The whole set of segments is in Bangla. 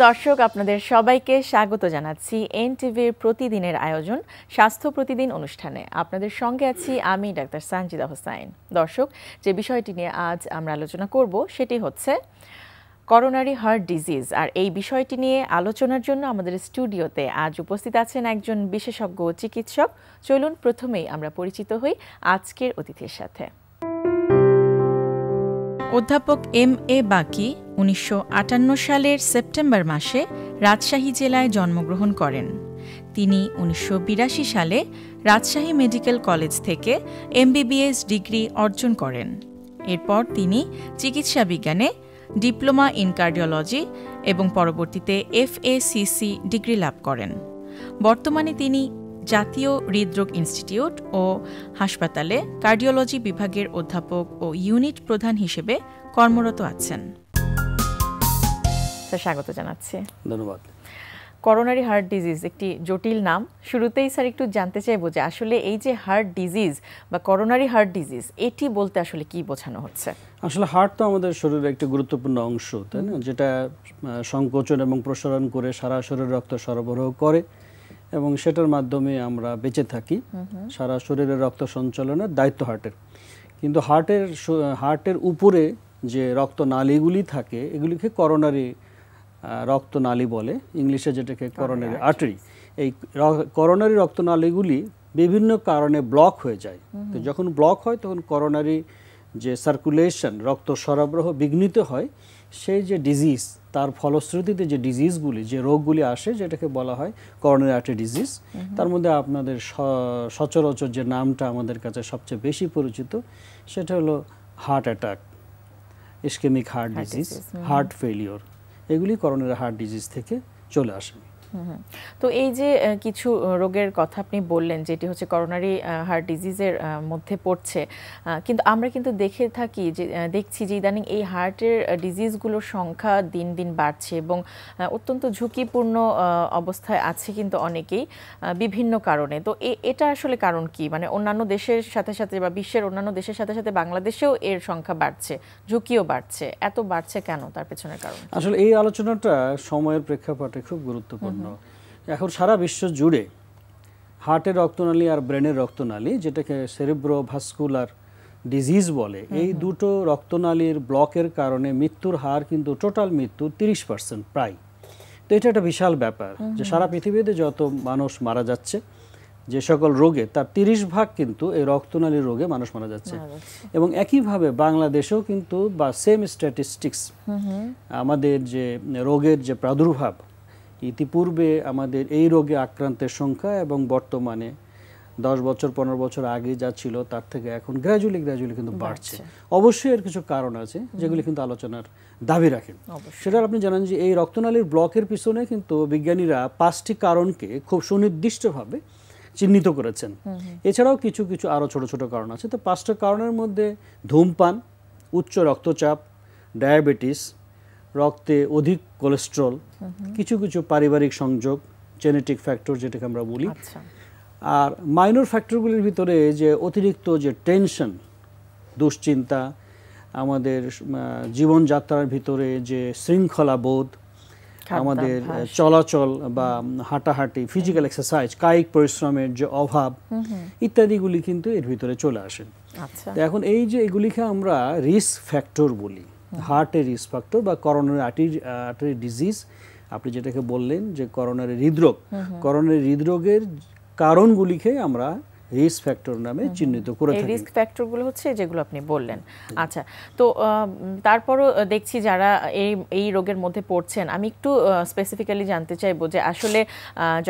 প্রিয় দর্শক আপনাদের সবাইকে স্বাগত জানাচ্ছি এনটিভির প্রতিদিনের আয়োজন স্বাস্থ্য প্রতিদিন অনুষ্ঠানে আপনাদের সঙ্গে আছি আমি ডাক্তার সানজিদা হোসাইন দর্শক যে বিষয়টি নিয়ে আজ আমরা আলোচনা করব সেটি হচ্ছে করোনারি হার্ট ডিজিজ আর এই বিষয়টি নিয়ে আলোচনার জন্য আমাদের স্টুডিওতে আজ উপস্থিত আছেন একজন বিশেষজ্ঞ চিকিৎসক চলুন প্রথমেই আমরা পরিচিত হই আজকের অতিথির সাথে অধ্যাপক এম এ বাকি উনিশশো সালের সেপ্টেম্বর মাসে রাজশাহী জেলায় জন্মগ্রহণ করেন তিনি উনিশশো সালে রাজশাহী মেডিকেল কলেজ থেকে এমবিবিএস ডিগ্রি অর্জন করেন এরপর তিনি চিকিৎসা বিজ্ঞানে ডিপ্লোমা ইন কার্ডিওলজি এবং পরবর্তীতে এফএসিসি ডিগ্রি লাভ করেন বর্তমানে তিনি জাতীয় হৃদরোগ ইনস্টিটিউট ও হাসপাতালে কার্ডিওলজি বিভাগের অধ্যাপক ও ইউনিট প্রধান হিসেবে কর্মরত আছেন স্বাগত জানাচ্ছি ধন্যবাদ করোনারি হার্ট ডিজিজ একটি জটিল নাম শুরুতেই স্যার একটু জানতে চাইবো যে আসলে এই যে হার্ট ডিজিজ বা করোনারি হার্ট ডিজিজ এটি বলতে আসলে কি বোঝানো হচ্ছে আসলে হার্ট তো আমাদের শরীরের একটি গুরুত্বপূর্ণ অংশ তাই না যেটা সংকোচন এবং প্রসারণ করে সারা শরীর রক্ত সরবরাহ করে এবং সেটার মাধ্যমে আমরা বেঁচে থাকি সারা শরীরের রক্ত সঞ্চালনের দায়িত্ব হার্টের কিন্তু হার্টের হার্টের উপরে যে নালীগুলি থাকে এগুলিকে করোনারি নালী বলে ইংলিশে যেটাকে করোনারি আর্টারি এই করোনারি নালীগুলি বিভিন্ন কারণে ব্লক হয়ে যায় তো যখন ব্লক হয় তখন করোনারি যে সার্কুলেশন রক্ত সরবরাহ বিঘ্নিত হয় সেই যে ডিজিজ তার ফলশ্রুতিতে যে ডিজিজগুলি যে রোগগুলি আসে যেটাকে বলা হয় করোনার আর্টে ডিজিজ তার মধ্যে আপনাদের সচরাচর যে নামটা আমাদের কাছে সবচেয়ে বেশি পরিচিত সেটা হলো heart attack ischaemic heart disease heart failure এগুলি করোনার হার্ট ডিজিজ থেকে চলে আসে তো এই যে কিছু রোগের কথা আপনি বললেন যেটি হচ্ছে করোনারি হার্ট ডিজিজের মধ্যে পড়ছে কিন্তু আমরা কিন্তু দেখে থাকি যে দেখছি যে ইদানিং এই হার্টের ডিজিজগুলোর সংখ্যা দিন দিন বাড়ছে এবং অত্যন্ত ঝুঁকিপূর্ণ অবস্থায় আছে কিন্তু অনেকেই বিভিন্ন কারণে তো এটা আসলে কারণ কি মানে অন্যান্য দেশের সাথে সাথে বা বিশ্বের অন্যান্য দেশের সাথে সাথে বাংলাদেশেও এর সংখ্যা বাড়ছে ঝুঁকিও বাড়ছে এত বাড়ছে কেন তার পেছনের কারণ আসলে এই আলোচনাটা সময়ের প্রেক্ষাপটে খুব গুরুত্বপূর্ণ জন্য এখন সারা বিশ্ব জুড়ে হার্টের রক্তনালী আর ব্রেনের রক্তনালী যেটাকে সেরেব্রো ভাস্কুলার ডিজিজ বলে এই দুটো রক্তনালীর ব্লকের কারণে মৃত্যুর হার কিন্তু টোটাল মৃত্যু তিরিশ পার্সেন্ট প্রায় তো এটা একটা বিশাল ব্যাপার যে সারা পৃথিবীতে যত মানুষ মারা যাচ্ছে যে সকল রোগে তার তিরিশ ভাগ কিন্তু এই রক্তনালীর রোগে মানুষ মারা যাচ্ছে এবং একইভাবে বাংলাদেশেও কিন্তু বা সেম স্ট্যাটিস্টিক্স আমাদের যে রোগের যে প্রাদুর্ভাব ইতিপূর্বে আমাদের এই রোগে আক্রান্তের সংখ্যা এবং বর্তমানে দশ বছর পনেরো বছর আগে যা ছিল তার থেকে এখন গ্র্যাজুয়ালি গ্র্যাজুয়ালি কিন্তু বাড়ছে অবশ্যই এর কিছু কারণ আছে যেগুলি কিন্তু আলোচনার দাবি রাখেন সেটা আপনি জানেন যে এই রক্তনালীর ব্লকের পিছনে কিন্তু বিজ্ঞানীরা পাঁচটি কারণকে খুব সুনির্দিষ্টভাবে চিহ্নিত করেছেন এছাড়াও কিছু কিছু আরও ছোট ছোট কারণ আছে তো পাঁচটা কারণের মধ্যে ধূমপান উচ্চ রক্তচাপ ডায়াবেটিস রক্তে অধিক কোলেস্ট্রল কিছু কিছু পারিবারিক সংযোগ জেনেটিক ফ্যাক্টর যেটাকে আমরা বলি আচ্ছা। আর মাইনর ফ্যাক্টরগুলির ভিতরে যে অতিরিক্ত যে টেনশন দুশ্চিন্তা আমাদের জীবনযাত্রার ভিতরে যে শৃঙ্খলা বোধ আমাদের চলাচল বা হাঁটাহাঁটি ফিজিক্যাল এক্সারসাইজ কায়িক পরিশ্রমের যে অভাব ইত্যাদিগুলি কিন্তু এর ভিতরে চলে আসে আচ্ছা। এখন এই যে এগুলিকে আমরা রিস্ক ফ্যাক্টর বলি হার্টের রিস্ক ফ্যাক্টর বা করোনার আর্টারি ডিজিজ আপনি যেটাকে বললেন যে করোনার হৃদরোগ করোনার হৃদরোগের কারণগুলিকে আমরা রিস্ক ফ্যাক্টর নামে চিহ্নিত করে থাকি রিস্ক ফ্যাক্টরগুলো হচ্ছে যেগুলো আপনি বললেন আচ্ছা তো তারপরও দেখছি যারা এই এই রোগের মধ্যে পড়ছেন আমি একটু স্পেসিফিক্যালি জানতে চাইবো যে আসলে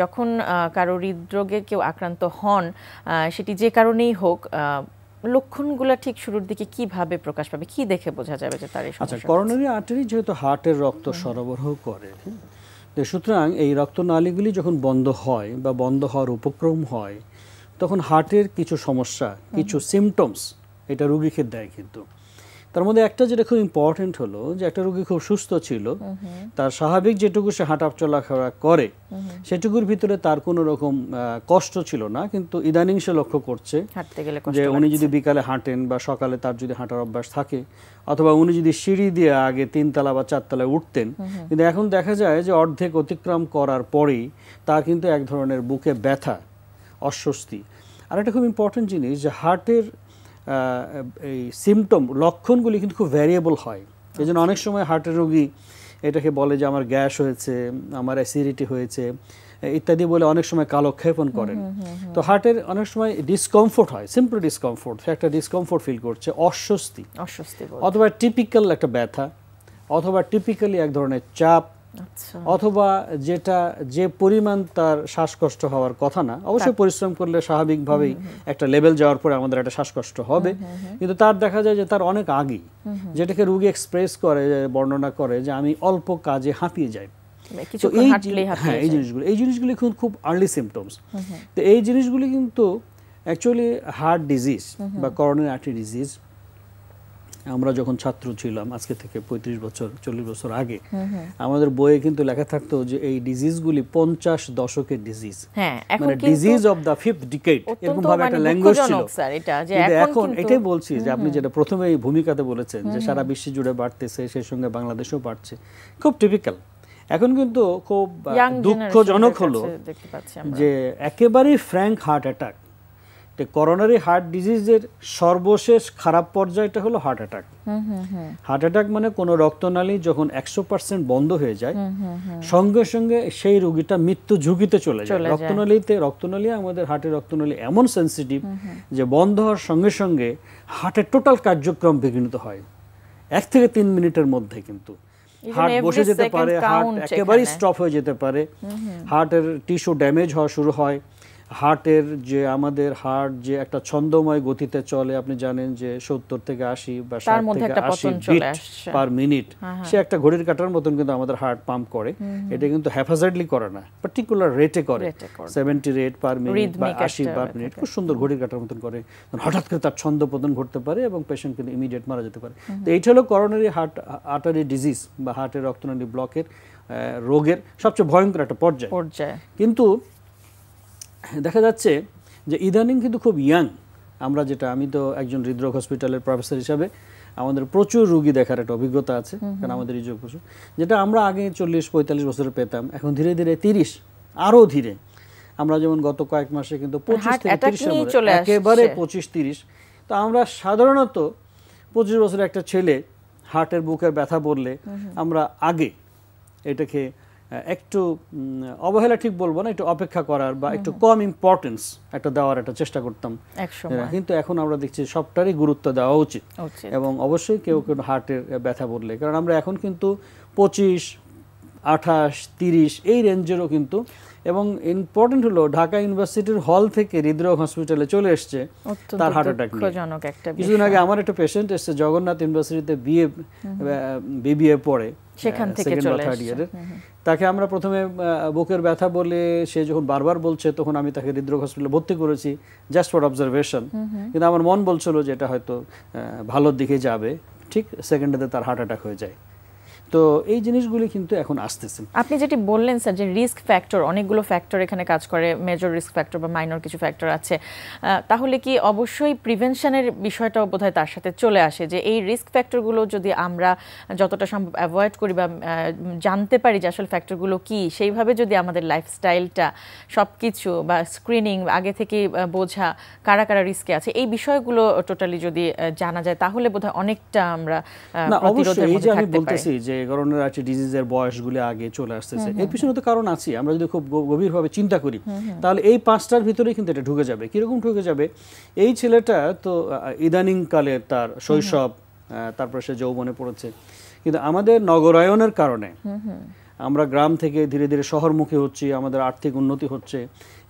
যখন কারো হৃদরোগে কেউ আক্রান্ত হন সেটি যে কারণেই হোক লক্ষণগুলো ঠিক শুরুর দিকে কিভাবে প্রকাশ পাবে কি দেখে বোঝা যাবে যে তার আচ্ছা করোনারি আর্টারি যেহেতু হার্টের রক্ত সরবরাহ করে তো সুতরাং এই রক্তনালীগুলি যখন বন্ধ হয় বা বন্ধ হওয়ার উপক্রম হয় তখন হার্টের কিছু সমস্যা কিছু সিমটমস এটা রুগীকে দেয় কিন্তু তার মধ্যে একটা যেটা খুব ইম্পর্টেন্ট হলো যে একটা রোগী খুব সুস্থ ছিল তার স্বাভাবিক যেটুকু সে হাঁটা চলাফেরা করে সেটুকুর ভিতরে তার কোনো রকম কষ্ট ছিল না কিন্তু ইদানিং সে লক্ষ্য করছে যে উনি যদি বিকালে হাঁটেন বা সকালে তার যদি হাঁটার অভ্যাস থাকে অথবা উনি যদি সিঁড়ি দিয়ে আগে তিনতলা বা চারতলায় উঠতেন কিন্তু এখন দেখা যায় যে অর্ধেক অতিক্রম করার পরেই তার কিন্তু এক ধরনের বুকে ব্যথা অস্বস্তি আর একটা খুব ইম্পর্টেন্ট জিনিস যে হার্টের এই সিমটম লক্ষণগুলি কিন্তু খুব ভ্যারিয়েবল হয় এই জন্য অনেক সময় হার্টের রোগী এটাকে বলে যে আমার গ্যাস হয়েছে আমার অ্যাসিডিটি হয়েছে ইত্যাদি বলে অনেক সময় কালক্ষেপণ করেন তো হার্টের অনেক সময় ডিসকমফোর্ট হয় সিম্পল ডিসকমফোর্ট একটা ডিসকমফোর্ট ফিল করছে অস্বস্তি অস্বস্তি অথবা টিপিক্যাল একটা ব্যথা অথবা টিপিক্যালি এক ধরনের চাপ আচ্ছা। অথবা যেটা যে পরিমাণ তার শ্বাসকষ্ট হওয়ার কথা না অবশ্যই পরিশ্রম করলে স্বাভাবিকভাবেই একটা লেভেল যাওয়ার পরে আমাদের একটা শ্বাসকষ্ট হবে কিন্তু তার দেখা যায় যে তার অনেক আগে যেটাকে রুগী এক্সপ্রেস করে বর্ণনা করে যে আমি অল্প কাজে হাঁপিয়ে যাই মানে এই হ্যাঁ, জিনিসগুলো এই জিনিসগুলি খুব খুব আর্লি সিমটমস তো এই জিনিসগুলি কিন্তু অ্যাকচুয়ালি হার্ট ডিজিজ বা করোনারি আর্টি ডিজিজ আমরা যখন ছাত্র ছিলাম আজকে থেকে ৩৫ বছর চল্লিশ বছর আগে আমাদের বইয়ে কিন্তু লেখা থাকতো যে এই গুলি পঞ্চাশ দশকের ডিজিজ হ্যাঁ, মানে disease of the fifth decade এরকম ভাবে একটা ল্যাঙ্গুয়েজ মানে ছিল এখন এটাই বলছি যে আপনি যেটা প্রথমে এই ভূমিকাতে বলেছেন যে সারা বিশ্ব জুড়ে বাড়তেছে সেই সঙ্গে বাংলাদেশেও বাড়ছে খুব টিপিক্যাল এখন কিন্তু খুব দুঃখজনক হলো যে একেবারেই ফ্র্যাঙ্ক হার্ট অ্যাটাক তো করোনারি হার্ট ডিজিজের সর্বশেষ খারাপ পর্যায়টা হলো হার্ট অ্যাটাক হার্ট অ্যাটাক মানে কোনো রক্তনালী যখন একশো পার্সেন্ট বন্ধ হয়ে যায় সঙ্গে সঙ্গে সেই রোগীটা মৃত্যু ঝুঁকিতে চলে যায় রক্তনালীতে রক্তনালী আমাদের হার্টের রক্তনালী এমন সেন্সিটিভ যে বন্ধ হওয়ার সঙ্গে সঙ্গে হার্টের টোটাল কার্যক্রম বিঘ্নিত হয় এক থেকে তিন মিনিটের মধ্যে কিন্তু হার্ট বসে যেতে পারে হার্ট একেবারেই স্টপ হয়ে যেতে পারে হার্টের টিস্যু ড্যামেজ হওয়া শুরু হয় হার্টের যে আমাদের হার্ট যে একটা ছন্দময় গতিতে চলে আপনি জানেন যে সত্তর থেকে আশি বা ষাট থেকে আশি বিট পার মিনিট হ্যাঁ, হ্যাঁ। সে একটা ঘড়ির কাটার মতন কিন্তু আমাদের হার্ট পাম্প করে এটা কিন্তু হ্যাফাজার্ডলি করে না পার্টিকুলার রেটে করে সেভেন্টি রেট পার মিনিট বা আশি পার মিনিট খুব সুন্দর ঘড়ির কাটার মতন করে হঠাৎ করে তার ছন্দ পতন ঘটতে পারে এবং পেশেন্ট কিন্তু ইমিডিয়েট মারা যেতে পারে তো এইটা হলো করোনারি হার্ট আটারি ডিজিজ বা হার্টের রক্তনালী ব্লকের রোগের সবচেয়ে ভয়ঙ্কর একটা পর্যায় কিন্তু দেখা যাচ্ছে যে ইদানিং কিন্তু খুব ইয়াং আমরা যেটা আমি তো একজন হৃদরোগ হসপিটালের প্রফেসর হিসাবে আমাদের প্রচুর রুগী দেখার একটা অভিজ্ঞতা আছে কারণ আমাদের এই যোগ প্রচুর যেটা আমরা আগে চল্লিশ পঁয়তাল্লিশ বছরে পেতাম এখন ধীরে ধীরে তিরিশ আরও ধীরে আমরা যেমন গত কয়েক মাসে কিন্তু মানে পঁচিশ থেকে তিরিশ একেবারে পঁচিশ তিরিশ তো আমরা সাধারণত পঁচিশ বছরের একটা ছেলে হার্টের বুকের ব্যথা বললে আমরা আগে এটাকে একটু অবহেলা ঠিক বলবো না একটু অপেক্ষা করার বা একটু কম ইম্পর্টেন্স একটা দেওয়ার একটা চেষ্টা করতাম কিন্তু এখন আমরা দেখছি সবটারই গুরুত্ব দেওয়া উচিত এবং অবশ্যই কেউ কেউ হার্টের ব্যথা বললে কারণ আমরা এখন কিন্তু পঁচিশ আঠাশ তিরিশ এই রেঞ্জেরও কিন্তু এবং ইম্পর্টেন্ট হলো ঢাকা ইউনিভার্সিটির হল থেকে হৃদরোগ হসপিটালে চলে এসছে তার হার্ট অ্যাটাক কিছুদিন আগে আমার একটা পেশেন্ট এসছে জগন্নাথ ইউনিভার্সিটিতে বিএ বিবিএ পড়ে সেখান থেকে তাকে আমরা প্রথমে বুকের ব্যথা বলে সে যখন বারবার বলছে তখন আমি তাকে হৃদরোগ হসপিটালে ভর্তি করেছি জাস্ট ফর অবজারভেশন কিন্তু আমার মন বলছিল যে এটা হয়তো ভালোর দিকে যাবে ঠিক সেকেন্ডে তার হার্ট অ্যাটাক হয়ে যায় তো এই জিনিসগুলি কিন্তু এখন আসতেছে আপনি যেটি বললেন স্যার যে রিস্ক ফ্যাক্টর অনেকগুলো ফ্যাক্টর এখানে কাজ করে মেজর রিস্ক ফ্যাক্টর বা মাইনর কিছু ফ্যাক্টর আছে তাহলে কি অবশ্যই প্রিভেনশনের বিষয়টাও বোধহয় তার সাথে চলে আসে যে এই রিস্ক ফ্যাক্টরগুলো যদি আমরা যতটা সম্ভব অ্যাভয়েড করি বা জানতে পারি যে আসল ফ্যাক্টরগুলো কি সেইভাবে যদি আমাদের লাইফস্টাইলটা সব কিছু বা স্ক্রিনিং আগে থেকে বোঝা কারা কারা রিস্কে আছে এই বিষয়গুলো টোটালি যদি জানা যায় তাহলে বোধহয় অনেকটা আমরা অবশ্যই এই যে আমি বলতেছি যে করোনার আছে ডিজিজের বয়সগুলি আগে চলে আসতেছে এর পিছনে তো কারণ আছে আমরা যদি খুব গভীরভাবে চিন্তা করি তাহলে এই পাঁচটার ভিতরেই কিন্তু এটা ঢুকে যাবে কীরকম ঢুকে যাবে এই ছেলেটা তো ইদানিংকালে তার শৈশব তারপরে সে যৌবনে পড়েছে কিন্তু আমাদের নগরায়নের কারণে আমরা গ্রাম থেকে ধীরে ধীরে শহরমুখী হচ্ছি আমাদের আর্থিক উন্নতি হচ্ছে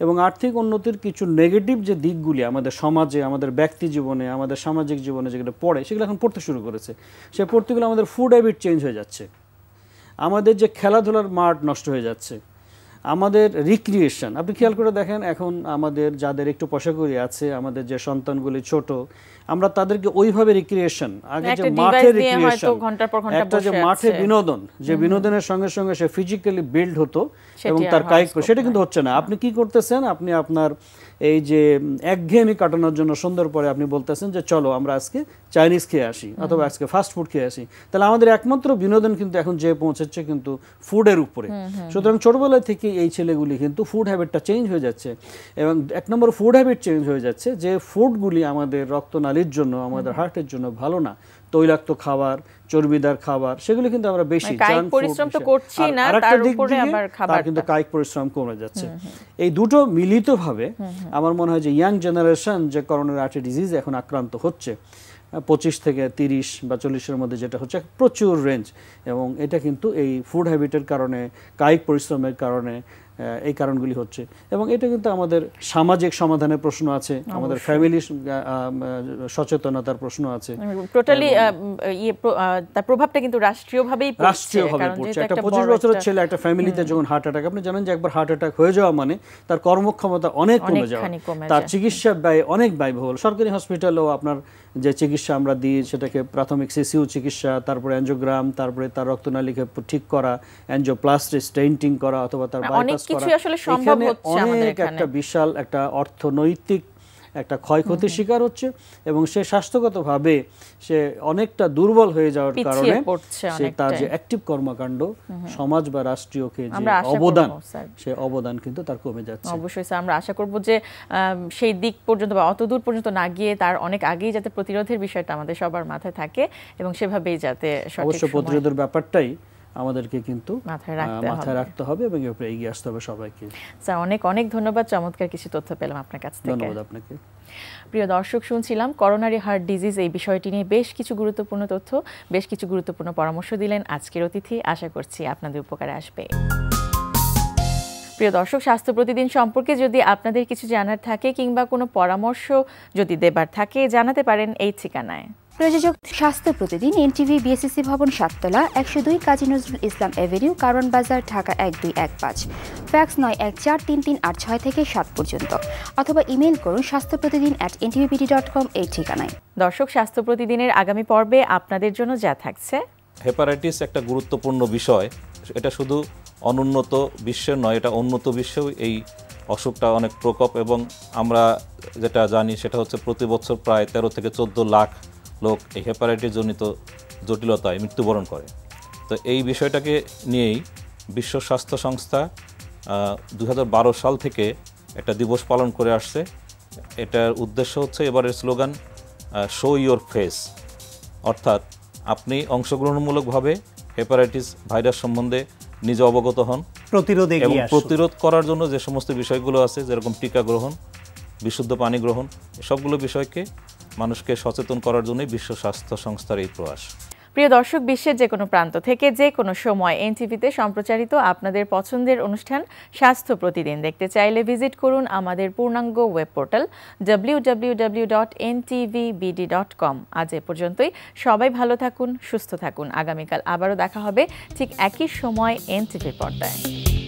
এবং আর্থিক উন্নতির কিছু নেগেটিভ যে দিকগুলি আমাদের সমাজে আমাদের ব্যক্তি জীবনে আমাদের সামাজিক জীবনে যেগুলো পড়ে সেগুলো এখন পড়তে শুরু করেছে সে পড়তেগুলো আমাদের ফুড হ্যাবিট চেঞ্জ হয়ে যাচ্ছে আমাদের যে খেলাধুলার মাঠ নষ্ট হয়ে যাচ্ছে আমাদের রিক্রিয়েশন আপনি খেয়াল করে দেখেন এখন আমাদের যাদের একটু পয়সা করি আছে আমাদের যে সন্তানগুলি ছোট আমরা তাদেরকে ওইভাবে রিক্রিয়েশন আগে যে মাঠে রিক্রিয়েশন একটা যে মাঠে বিনোদন যে বিনোদনের সঙ্গে সঙ্গে সে ফিজিক্যালি বিল্ড হতো এবং তার কায়িক সেটা কিন্তু হচ্ছে না আপনি কি করতেছেন আপনি আপনার এই যে একঘেয়েমি কাটানোর জন্য সুন্দর পরে আপনি বলতেছেন যে চলো আমরা আজকে চাইনিজ খেয়ে আসি অথবা আজকে ফাস্ট ফুড খেয়ে আসি তাহলে আমাদের একমাত্র বিনোদন কিন্তু এখন যে পৌঁছেছে কিন্তু ফুডের উপরে সুতরাং ছোটবেলা থেকে এই ছেলেগুলি কিন্তু ফুড হ্যাবিটটা চেঞ্জ হয়ে যাচ্ছে এবং এক নম্বর ফুড হ্যাবিট চেঞ্জ হয়ে যাচ্ছে যে ফুডগুলি আমাদের রক্তনালীর জন্য আমাদের হার্টের জন্য ভালো না তৈলাক্ত খাবার চর্বিদার খাবার সেগুলো কিন্তু আমরা বেশি মানে পরিশ্রম তো করছি না তার কিন্তু কায়িক পরিশ্রম কমে যাচ্ছে এই দুটো মিলিতভাবে আমার মনে হয় যে ইয়াং জেনারেশন যে করোনার আর্টি ডিজিজ এখন আক্রান্ত হচ্ছে পঁচিশ থেকে তিরিশ বা চল্লিশের মধ্যে যেটা হচ্ছে প্রচুর রেঞ্জ এবং এটা কিন্তু এই ফুড হ্যাবিটের কারণে কায়িক পরিশ্রমের কারণে এই কারণগুলি হচ্ছে এবং এটা কিন্তু আমাদের সামাজিক সমাধানের প্রশ্ন আছে আমাদের ফ্যামিলি সচেতনতার প্রশ্ন আছে টোটালি ইয়ে, তার প্রভাবটা কিন্তু রাষ্ট্রীয়ভাবেই রাষ্ট্রীয়ভাবে পড়ছে একটা পঁচিশ বছরের ছেলে একটা ফ্যামিলিতে যখন হার্ট অ্যাটাক আপনি জানেন যে একবার হার্ট অ্যাটাক হয়ে যাওয়া মানে তার কর্মক্ষমতা অনেক কমে যাওয়া তার চিকিৎসা ব্যয় অনেক ব্যয়বহুল সরকারি হসপিটালেও আপনার যে চিকিৎসা আমরা দিই সেটাকে প্রাথমিক সিসিউ চিকিৎসা তারপরে অ্যাঞ্জোগ্রাম তারপরে তার রক্তনালীকে ঠিক করা অ্যাঞ্জোপ্লাস্টিক স্টেন্টিং করা অথবা তার বাইপাস মানে সবকিছু আসলে সম্ভব হচ্ছে আমাদের এখানে একটা বিশাল একটা অর্থনৈতিক একটা ক্ষয়ক্ষতির শিকার হচ্ছে এবং সে স্বাস্থ্যগতভাবে সে অনেকটা দুর্বল হয়ে যাওয়ার কারণে সে তার যে অ্যাক্টিভ কর্মকাণ্ড সমাজ বা রাষ্ট্রীয়কে যে অবদান সে অবদান কিন্তু তার কমে যাচ্ছে অবশ্যই স্যার আমরা আশা করব যে সেই দিক পর্যন্ত বা অত দূর পর্যন্ত না গিয়ে তার অনেক আগেই যাতে প্রতিরোধের বিষয়টা আমাদের সবার মাথায় থাকে এবং সেভাবেই যাতে অবশ্য প্রতিরোধের ব্যাপারটাই আমাদেরকে কিন্তু মাথায় রাখতে হবে এবং এর উপরে এগিয়ে আসতে হবে সবাইকে স্যার অনেক অনেক ধন্যবাদ চমৎকার কিছু তথ্য পেলাম আপনার কাছ থেকে ধন্যবাদ আপনাকে প্রিয় দর্শক শুনছিলাম করোনারি হার্ট ডিজিজ এই বিষয়টি নিয়ে বেশ কিছু গুরুত্বপূর্ণ তথ্য বেশ কিছু গুরুত্বপূর্ণ পরামর্শ দিলেন আজকের অতিথি আশা করছি আপনাদের উপকারে আসবে প্রিয় দর্শক স্বাস্থ্য প্রতিদিন সম্পর্কে যদি আপনাদের কিছু জানার থাকে কিংবা কোনো পরামর্শ যদি দেবার থাকে জানাতে পারেন এই ঠিকানায় প্রযোজক স্বাস্থ্য প্রতিদিন এনটিভি বিএসসি ভবন সাততলা একশো দুই কাজী নজরুল ইসলাম এভিনিউ কারণ বাজার ঢাকা এক দুই এক পাঁচ ফ্যাক্স নয় এক চার তিন তিন আট ছয় থেকে সাত পর্যন্ত অথবা ইমেল করুন স্বাস্থ্য প্রতিদিন অ্যাট এনটিভিবিডি ডট কম এই ঠিকানায় দর্শক স্বাস্থ্য প্রতিদিনের আগামী পর্বে আপনাদের জন্য যা থাকছে হেপারাইটিস একটা গুরুত্বপূর্ণ বিষয় এটা শুধু অনুন্নত বিশ্বের নয় এটা উন্নত বিশ্বেও এই অসুখটা অনেক প্রকোপ এবং আমরা যেটা জানি সেটা হচ্ছে প্রতি বছর প্রায় তেরো থেকে চোদ্দ লাখ লোক এই হেপাটাইটিসজনিত জটিলতায় মৃত্যুবরণ করে তো এই বিষয়টাকে নিয়েই বিশ্ব স্বাস্থ্য সংস্থা দু সাল থেকে একটা দিবস পালন করে আসছে এটার উদ্দেশ্য হচ্ছে এবারের স্লোগান শো ইয়োর ফেস অর্থাৎ আপনি অংশগ্রহণমূলকভাবে হেপারাইটিস ভাইরাস সম্বন্ধে নিজে অবগত হন প্রতিরোধ এবং প্রতিরোধ করার জন্য যে সমস্ত বিষয়গুলো আছে যেরকম টিকা গ্রহণ বিশুদ্ধ পানি গ্রহণ সবগুলো বিষয়কে মানুষকে সচেতন করার জন্যই বিশ্ব স্বাস্থ্য সংস্থার এই প্রয়াস প্রিয় দর্শক বিশ্বের যে কোনো প্রান্ত থেকে যে কোনো সময় এনটিভিতে সম্প্রচারিত আপনাদের পছন্দের অনুষ্ঠান স্বাস্থ্য প্রতিদিন দেখতে চাইলে ভিজিট করুন আমাদের পূর্ণাঙ্গ ওয়েব পোর্টাল ডাব্লিউ আজ এ পর্যন্তই সবাই ভালো থাকুন সুস্থ থাকুন আগামীকাল আবারও দেখা হবে ঠিক একই সময় এনটিভি পর্দায়